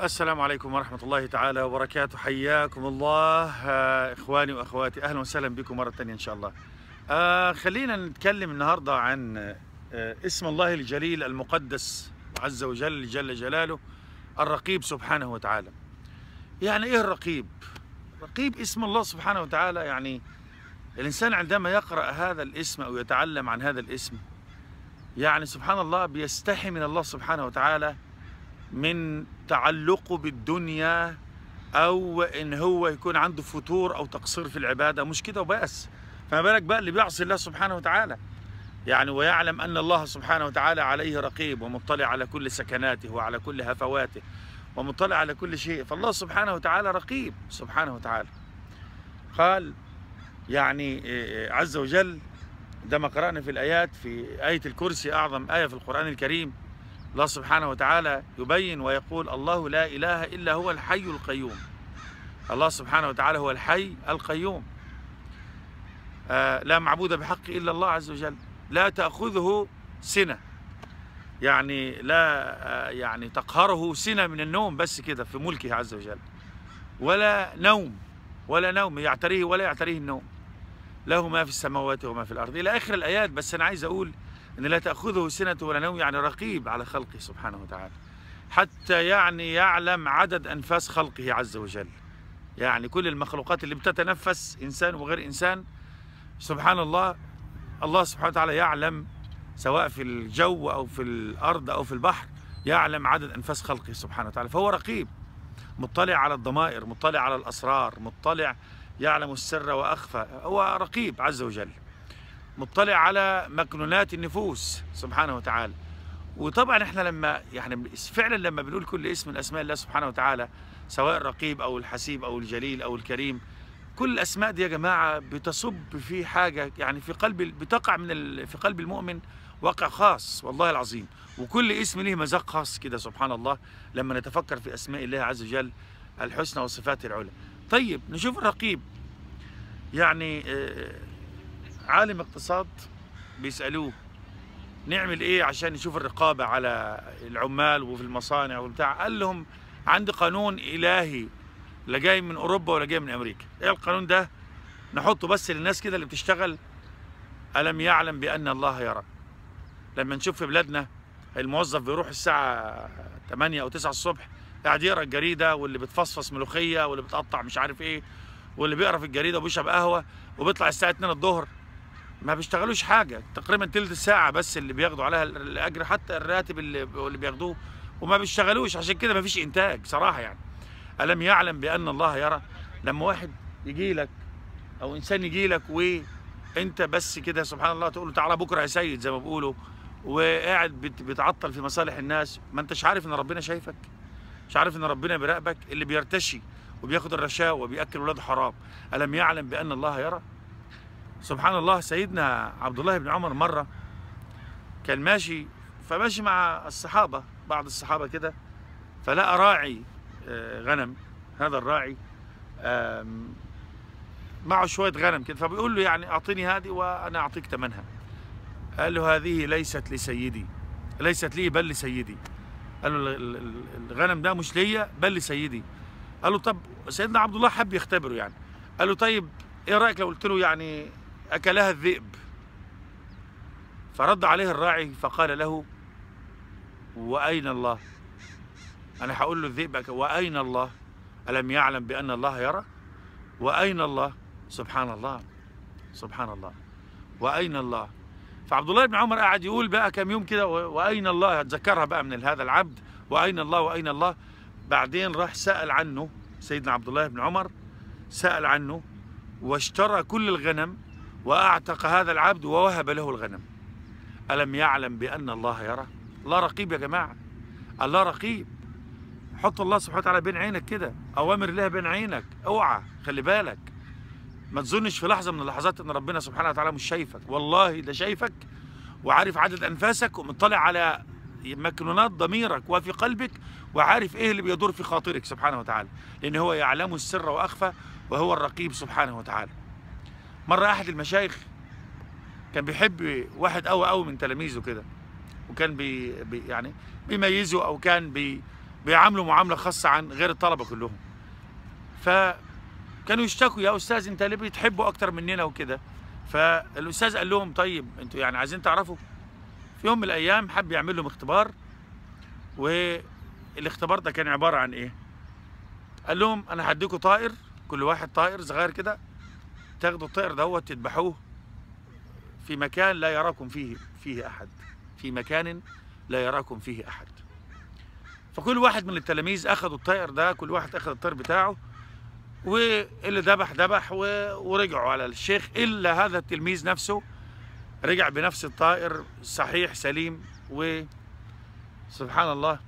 السلام عليكم ورحمة الله تعالى وبركاته حياكم الله آه، إخواني وأخواتي أهلا وسهلا بكم مرة ثانية إن شاء الله آه، خلينا نتكلم النهاردة عن آه، اسم الله الجليل المقدس عز وجل جل جلاله الرقيب سبحانه وتعالى يعني إيه الرقيب؟ رقيب اسم الله سبحانه وتعالى يعني الإنسان عندما يقرأ هذا الاسم أو يتعلم عن هذا الاسم يعني سبحان الله بيستحي من الله سبحانه وتعالى من تعلقه بالدنيا او ان هو يكون عنده فتور او تقصير في العباده مش كده وبس فما بالك بقى اللي بيعصي الله سبحانه وتعالى يعني ويعلم ان الله سبحانه وتعالى عليه رقيب ومطلع على كل سكناته وعلى كل هفواته ومطلع على كل شيء فالله سبحانه وتعالى رقيب سبحانه وتعالى قال يعني آه، آه، عز وجل عندما قرأنا في الآيات في آية الكرسي أعظم آية في القرآن الكريم الله سبحانه وتعالى يبين ويقول الله لا إله إلا هو الحي القيوم الله سبحانه وتعالى هو الحي القيوم آه لا معبود بحق إلا الله عز وجل لا تأخذه سنة يعني لا آه يعني تقهره سنة من النوم بس كده في ملكه عز وجل ولا نوم ولا نوم يعتريه ولا يعتريه النوم له ما في السماوات وما في الأرض إلى آخر الآيات بس أنا عايز أقول أن لا تأخذه سنة ولا نوم يعني رقيب على خلقه سبحانه وتعالى حتى يعني يعلم عدد أنفاس خلقه عز وجل يعني كل المخلوقات اللي بتتنفس إنسان وغير إنسان سبحان الله الله سبحانه وتعالى يعلم سواء في الجو أو في الأرض أو في البحر يعلم عدد أنفاس خلقه سبحانه وتعالى فهو رقيب مطلع على الضمائر مطلع على الأسرار مطلع يعلم السر وأخفى هو رقيب عز وجل مطلع على مكنونات النفوس سبحانه وتعالى وطبعا احنا لما يعني فعلا لما بنقول كل اسم من اسماء الله سبحانه وتعالى سواء الرقيب او الحسيب او الجليل او الكريم كل الاسماء دي يا جماعه بتصب في حاجه يعني في قلب بتقع من ال... في قلب المؤمن واقع خاص والله العظيم وكل اسم له مذاق خاص كده سبحان الله لما نتفكر في اسماء الله عز وجل الحسنى وصفاته العلى طيب نشوف الرقيب يعني آه عالم اقتصاد بيسالوه نعمل ايه عشان نشوف الرقابه على العمال وفي المصانع وبتاع قال لهم عندي قانون الهي لا جاي من اوروبا ولا جاي من امريكا ايه القانون ده نحطه بس للناس كده اللي بتشتغل الم يعلم بان الله يرى لما نشوف في بلادنا الموظف بيروح الساعه 8 او 9 الصبح قاعد يقرا الجريده واللي بتفصفص ملوخيه واللي بتقطع مش عارف ايه واللي بيقرا في الجريده وبيشرب قهوه وبيطلع الساعه 2 الظهر ما بيشتغلوش حاجه تقريبا ثلث ساعه بس اللي بياخدوا عليها الاجر حتى الراتب اللي, بياخدوه وما بيشتغلوش عشان كده ما فيش انتاج صراحه يعني الم يعلم بان الله يرى لما واحد يجي لك او انسان يجي لك وانت بس كده سبحان الله تقول له تعالى بكره يا سيد زي ما بيقولوا وقاعد بتعطل في مصالح الناس ما انتش عارف ان ربنا شايفك مش عارف ان ربنا بيراقبك اللي بيرتشي وبياخد الرشاوى وبياكل ولاد حرام الم يعلم بان الله يرى سبحان الله سيدنا عبد الله بن عمر مرة كان ماشي فماشي مع الصحابة بعض الصحابة كده فلقى راعي آه، غنم هذا الراعي معه شوية غنم كده فبيقول له يعني أعطيني هذه وأنا أعطيك ثمنها قال له هذه ليست لسيدي ليست لي بل لسيدي قال له الغنم ده مش ليا بل لسيدي قال له طب سيدنا عبد الله حب يختبره يعني قال له طيب ايه رايك لو قلت له يعني أكلها الذئب فرد عليه الراعي فقال له وأين الله أنا هقول له الذئب وأين الله ألم يعلم بأن الله يرى وأين الله سبحان الله سبحان الله وأين الله فعبد الله بن عمر قعد يقول بقى كام يوم كده وأين الله هتذكرها بقى من هذا العبد وأين الله وأين الله بعدين راح سأل عنه سيدنا عبد الله بن عمر سأل عنه واشترى كل الغنم وأعتق هذا العبد ووهب له الغنم ألم يعلم بأن الله يرى الله رقيب يا جماعة الله رقيب حط الله سبحانه وتعالى بين عينك كده أوامر لها بين عينك اوعى خلي بالك ما تظنش في لحظة من اللحظات أن ربنا سبحانه وتعالى مش شايفك والله ده شايفك وعارف عدد أنفاسك ومطلع على مكنونات ضميرك وفي قلبك وعارف ايه اللي بيدور في خاطرك سبحانه وتعالى لان هو يعلم السر واخفى وهو الرقيب سبحانه وتعالى مره احد المشايخ كان بيحب واحد قوي قوي من تلاميذه كده وكان بي, بي يعني بيميزه او كان بي بيعامله معامله خاصه عن غير الطلبه كلهم فكانوا يشتكوا يا استاذ انت ليه بتحبه اكتر مننا وكده فالاستاذ قال لهم طيب انتوا يعني عايزين تعرفوا في يوم من الايام حب يعمل لهم اختبار والاختبار ده كان عباره عن ايه قال لهم انا هديكوا طائر كل واحد طائر صغير كده تاخدوا الطائر دوت تذبحوه في مكان لا يراكم فيه فيه احد في مكان لا يراكم فيه احد فكل واحد من التلاميذ اخذوا الطائر ده كل واحد اخذ الطير بتاعه واللي ذبح ذبح ورجعوا على الشيخ الا هذا التلميذ نفسه رجع بنفس الطائر صحيح سليم و سبحان الله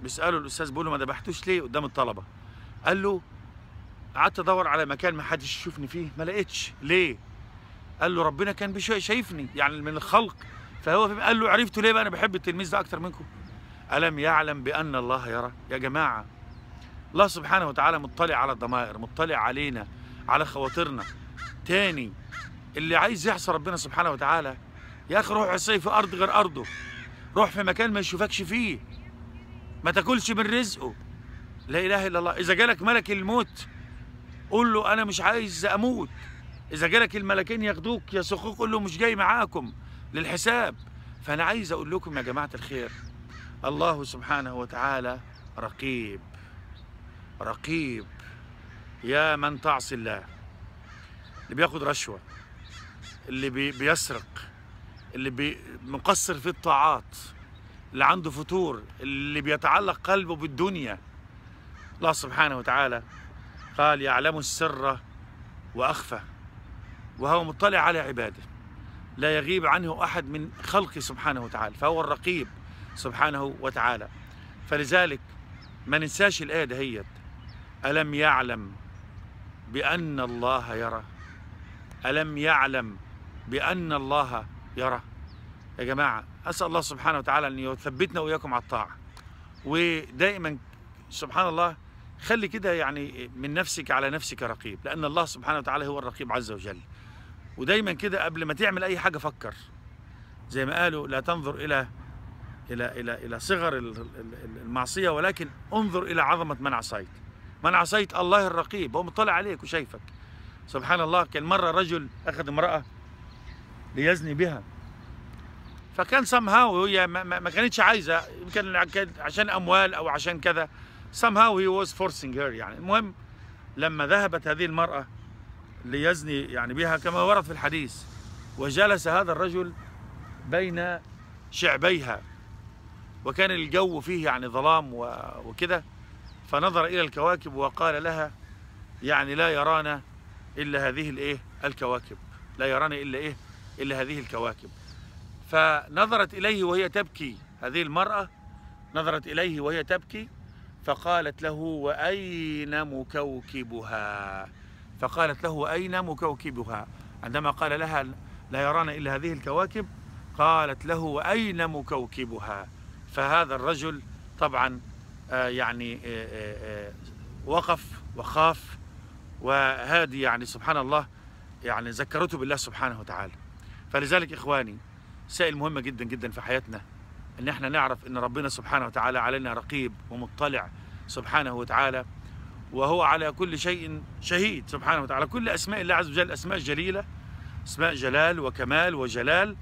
بيسالوا الاستاذ بيقول له ما ذبحتوش ليه قدام الطلبه قال له قعدت ادور على مكان ما حدش يشوفني فيه ما لقيتش ليه قال له ربنا كان شايفني يعني من الخلق فهو قال له عرفتوا ليه بقى انا بحب التلميذ ده اكتر منكم الم يعلم بان الله يرى يا جماعه الله سبحانه وتعالى مطلع على الضمائر مطلع علينا على خواطرنا تاني اللي عايز يحصى ربنا سبحانه وتعالى يا اخي روح عصي في ارض غير ارضه روح في مكان ما يشوفكش فيه ما تاكلش من رزقه لا اله الا الله اذا جالك ملك الموت قول له انا مش عايز اموت اذا جالك الملكين ياخدوك سخو قول له مش جاي معاكم للحساب فانا عايز اقول لكم يا جماعه الخير الله سبحانه وتعالى رقيب رقيب يا من تعصي الله اللي بياخد رشوه اللي بي بيسرق اللي بي مقصر في الطاعات اللي عنده فتور اللي بيتعلق قلبه بالدنيا الله سبحانه وتعالى قال يعلم السر وأخفى وهو مطلع على عباده لا يغيب عنه أحد من خلقه سبحانه وتعالى فهو الرقيب سبحانه وتعالى فلذلك ما ننساش الآية دهيت ألم يعلم بأن الله يرى ألم يعلم بأن الله يرى يا جماعة أسأل الله سبحانه وتعالى أن يثبتنا وإياكم على الطاعة ودائما سبحان الله خلي كده يعني من نفسك على نفسك رقيب لأن الله سبحانه وتعالى هو الرقيب عز وجل ودايما كده قبل ما تعمل أي حاجة فكر زي ما قالوا لا تنظر إلى إلى إلى إلى صغر المعصية ولكن انظر إلى عظمة من عصيت من عصيت الله الرقيب هو مطلع عليك وشايفك سبحان الله كان مرة رجل أخذ امرأة ليزني بها فكان سمها هي ما كانتش عايزة يمكن عشان أموال أو عشان كذا somehow he was forcing her يعني المهم لما ذهبت هذه المرأة ليزني يعني بها كما ورد في الحديث وجلس هذا الرجل بين شعبيها وكان الجو فيه يعني ظلام وكده فنظر إلى الكواكب وقال لها يعني لا يرانا إلا هذه الإيه الكواكب لا يرانا إلا إيه إلا هذه الكواكب فنظرت إليه وهي تبكي هذه المرأة نظرت إليه وهي تبكي فقالت له وأين مكوكبها فقالت له أين مكوكبها عندما قال لها لا يرانا إلا هذه الكواكب قالت له وأين مكوكبها فهذا الرجل طبعا آه، يعني آه، آه، وقف وخاف وهذه يعني سبحان الله يعني ذكرته بالله سبحانه وتعالى فلذلك إخواني سائل مهمة جدا جدا في حياتنا ان احنا نعرف ان ربنا سبحانه وتعالى علينا رقيب ومطلع سبحانه وتعالى وهو على كل شيء شهيد سبحانه وتعالى كل اسماء الله عز وجل اسماء جليله اسماء جلال وكمال وجلال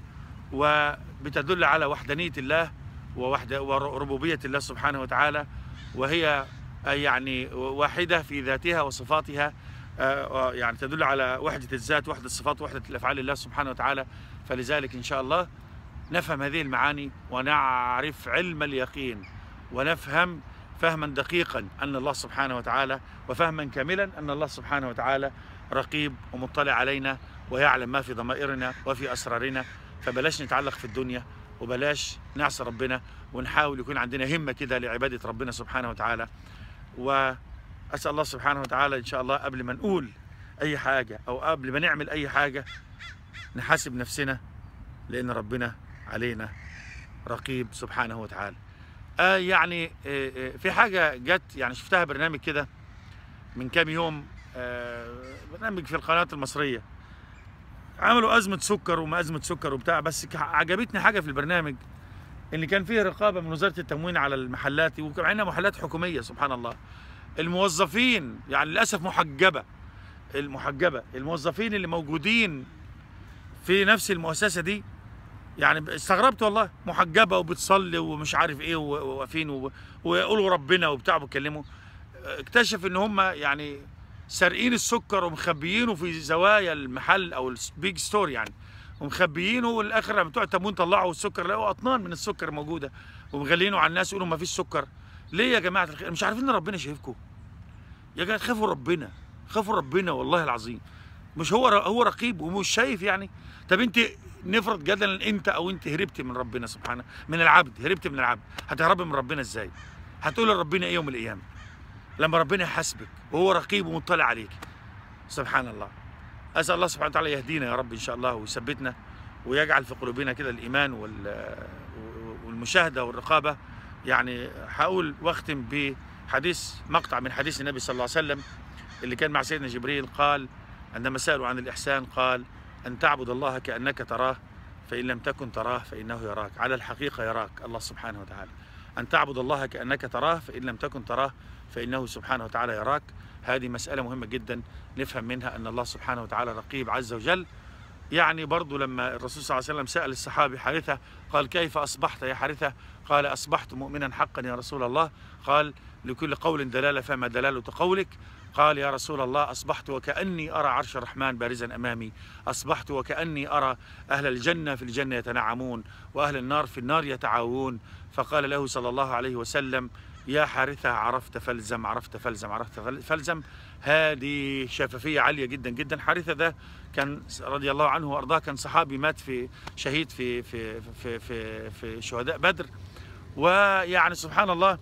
وبتدل على وحدانيه الله ووحده وربوبيه الله سبحانه وتعالى وهي يعني واحده في ذاتها وصفاتها آه، آه، يعني تدل على وحده الذات وحده الصفات وحده الافعال الله سبحانه وتعالى فلذلك ان شاء الله نفهم هذه المعاني ونعرف علم اليقين ونفهم فهما دقيقا أن الله سبحانه وتعالى وفهما كاملا أن الله سبحانه وتعالى رقيب ومطلع علينا ويعلم ما في ضمائرنا وفي أسرارنا فبلاش نتعلق في الدنيا وبلاش نعصي ربنا ونحاول يكون عندنا همة كده لعبادة ربنا سبحانه وتعالى وأسأل الله سبحانه وتعالى إن شاء الله قبل ما نقول أي حاجة أو قبل ما نعمل أي حاجة نحاسب نفسنا لأن ربنا علينا رقيب سبحانه وتعالى آه يعني آه،, آه في حاجة جت يعني شفتها برنامج كده من كام يوم آه برنامج في القناة المصرية عملوا أزمة سكر وما أزمة سكر وبتاع بس عجبتني حاجة في البرنامج إن كان فيه رقابة من وزارة التموين على المحلات ومع محلات حكومية سبحان الله الموظفين يعني للأسف محجبة المحجبة الموظفين اللي موجودين في نفس المؤسسة دي يعني استغربت والله محجبه وبتصلي ومش عارف ايه وواقفين ويقولوا ربنا وبتاع بيتكلموا آه، اكتشف ان هم يعني سارقين السكر ومخبيينه في زوايا المحل او البيج ستور يعني ومخبيينه والاخر لما بتوع التموين طلعوا السكر لقوا اطنان من السكر موجوده ومغلينه على الناس يقولوا ما فيش سكر ليه يا جماعه الخير مش عارفين ان ربنا شايفكم يا جماعه خافوا ربنا خافوا ربنا والله العظيم مش هو هو رقيب ومش شايف يعني طب انت نفرض جدلا انت او انت هربت من ربنا سبحانه من العبد هربت من العبد هتهربي من ربنا ازاي هتقول لربنا ايه يوم القيامه لما ربنا يحاسبك وهو رقيب ومطلع عليك سبحان الله اسال الله سبحانه وتعالى يهدينا يا رب ان شاء الله ويثبتنا ويجعل في قلوبنا كده الايمان والمشاهده والرقابه يعني هقول واختم بحديث مقطع من حديث النبي صلى الله عليه وسلم اللي كان مع سيدنا جبريل قال عندما سألوا عن الإحسان قال أن تعبد الله كأنك تراه فإن لم تكن تراه فإنه يراك على الحقيقة يراك الله سبحانه وتعالى أن تعبد الله كأنك تراه فإن لم تكن تراه فإنه سبحانه وتعالى يراك هذه مسألة مهمة جدا نفهم منها أن الله سبحانه وتعالى رقيب عز وجل يعني برضو لما الرسول صلى الله عليه وسلم سأل الصحابي حارثة قال كيف أصبحت يا حارثة قال أصبحت مؤمنا حقا يا رسول الله قال لكل قول دلالة فما دلالة قولك قال يا رسول الله أصبحت وكأني أرى عرش الرحمن بارزا أمامي أصبحت وكأني أرى أهل الجنة في الجنة يتنعمون وأهل النار في النار يتعاوون فقال له صلى الله عليه وسلم يا حارثة عرفت فلزم عرفت فلزم عرفت فلزم هذه شفافية عالية جدا جدا حارثة ده كان رضي الله عنه وأرضاه كان صحابي مات في شهيد في في في في, في شهداء بدر ويعني سبحان الله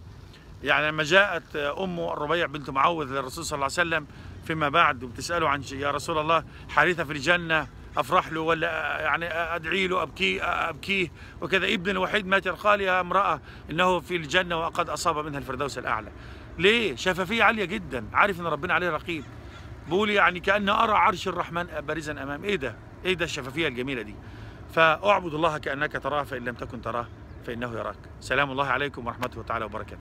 يعني لما جاءت آه، أمه الربيع بنت معوذ للرسول صلى الله عليه وسلم فيما بعد وبتسأله عن يا رسول الله حارثه في الجنة أفرح له ولا آه، آه، يعني أدعي له أبكي أبكيه وكذا ابن الوحيد مات قال يا امرأة إنه في الجنة وقد أصاب منها الفردوس الأعلى ليه؟ شفافية عالية جدا عارف إن ربنا عليه رقيب بقول يعني كأن أرى عرش الرحمن بارزا أمام إيه ده؟ إيه ده الشفافية الجميلة دي؟ فأعبد الله كأنك تراه فإن لم تكن تراه فإنه يراك سلام الله عليكم ورحمته تعالى وبركاته